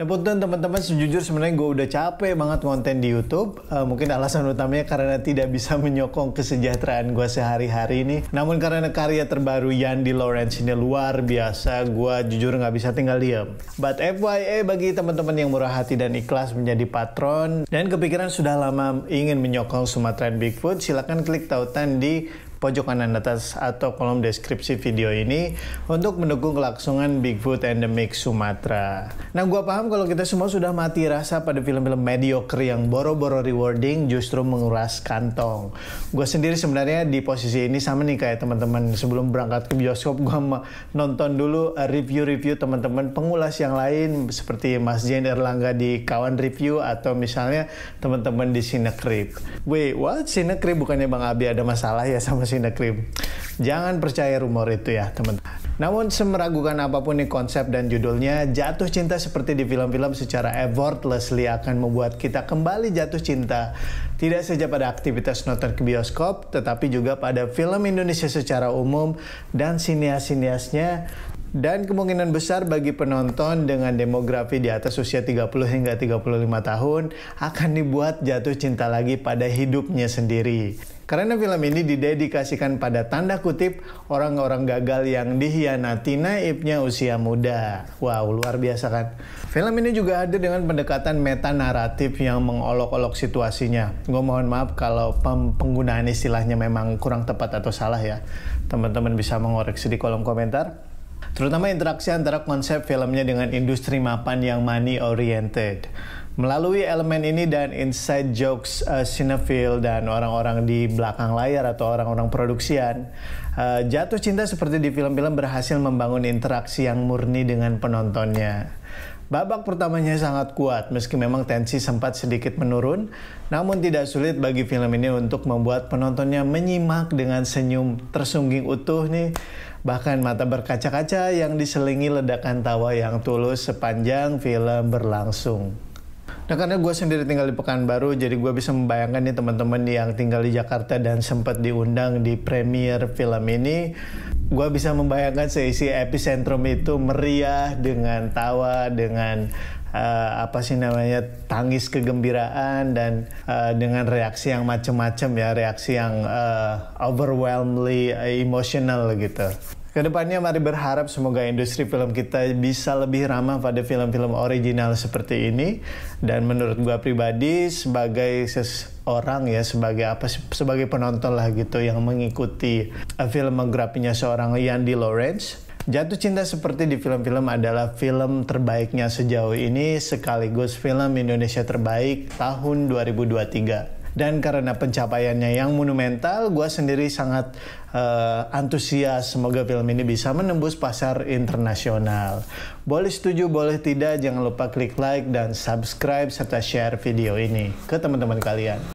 Nah, buat teman-teman, sejujur sebenarnya gue udah capek banget konten di YouTube. Uh, mungkin alasan utamanya karena tidak bisa menyokong kesejahteraan gue sehari-hari ini. Namun karena karya terbaru Yandi Lawrence ini luar biasa, gue jujur nggak bisa tinggal diam. But FYA bagi teman-teman yang murah hati dan ikhlas menjadi patron dan kepikiran sudah lama ingin menyokong Sumatera Bigfoot, silahkan klik tautan di pojok kanan atas atau kolom deskripsi video ini untuk mendukung kelangsungan Bigfoot Endemic Sumatera. Nah, gue paham kalau kita semua sudah mati rasa pada film-film mediocre yang boro-boro rewarding justru menguras kantong. Gue sendiri sebenarnya di posisi ini sama nih kayak teman-teman sebelum berangkat ke bioskop gue nonton dulu review-review teman-teman pengulas yang lain seperti Mas Jen Erlangga di Kawan Review atau misalnya teman-teman di Sinekrip. Wait, what? Sinekrip bukannya Bang Abi ada masalah ya sama Sinda Jangan percaya rumor itu ya, teman. Namun semeragukan apapun nih konsep dan judulnya, jatuh cinta seperti di film-film secara effortlessly akan membuat kita kembali jatuh cinta. Tidak saja pada aktivitas nonton ke bioskop, tetapi juga pada film Indonesia secara umum dan sinias-siniasnya dan kemungkinan besar bagi penonton dengan demografi di atas usia 30 hingga 35 tahun akan dibuat jatuh cinta lagi pada hidupnya sendiri. Karena film ini didedikasikan pada tanda kutip orang-orang gagal yang dihianati naibnya usia muda. Wow, luar biasa kan? Film ini juga ada dengan pendekatan meta naratif yang mengolok-olok situasinya. Gue mohon maaf kalau penggunaan istilahnya memang kurang tepat atau salah ya. Teman-teman bisa mengoreksi di kolom komentar terutama interaksi antara konsep filmnya dengan industri mapan yang money oriented. Melalui elemen ini dan inside jokes uh, cinephile dan orang-orang di belakang layar atau orang-orang produksian, uh, jatuh cinta seperti di film-film berhasil membangun interaksi yang murni dengan penontonnya. Babak pertamanya sangat kuat, meski memang tensi sempat sedikit menurun, namun tidak sulit bagi film ini untuk membuat penontonnya menyimak dengan senyum tersungging utuh nih bahkan mata berkaca-kaca yang diselingi ledakan tawa yang tulus sepanjang film berlangsung. Nah karena gue sendiri tinggal di Pekanbaru, jadi gue bisa membayangkan nih teman-teman yang tinggal di Jakarta dan sempat diundang di premier film ini, gue bisa membayangkan seisi epicentrum itu meriah dengan tawa dengan uh, apa sih namanya tangis kegembiraan dan uh, dengan reaksi yang macam-macam ya reaksi yang uh, overwhelmingly emotional gitu Kedepannya mari berharap semoga industri film kita bisa lebih ramah pada film-film original seperti ini dan menurut gua pribadi sebagai seseorang ya sebagai apa sebagai penonton lah gitu yang mengikuti eh, filmografinya seorang Yandi Lawrence Jatuh Cinta seperti di film-film adalah film terbaiknya sejauh ini sekaligus film Indonesia terbaik tahun 2023. Dan karena pencapaiannya yang monumental, gue sendiri sangat uh, antusias semoga film ini bisa menembus pasar internasional. Boleh setuju, boleh tidak, jangan lupa klik like dan subscribe serta share video ini ke teman-teman kalian.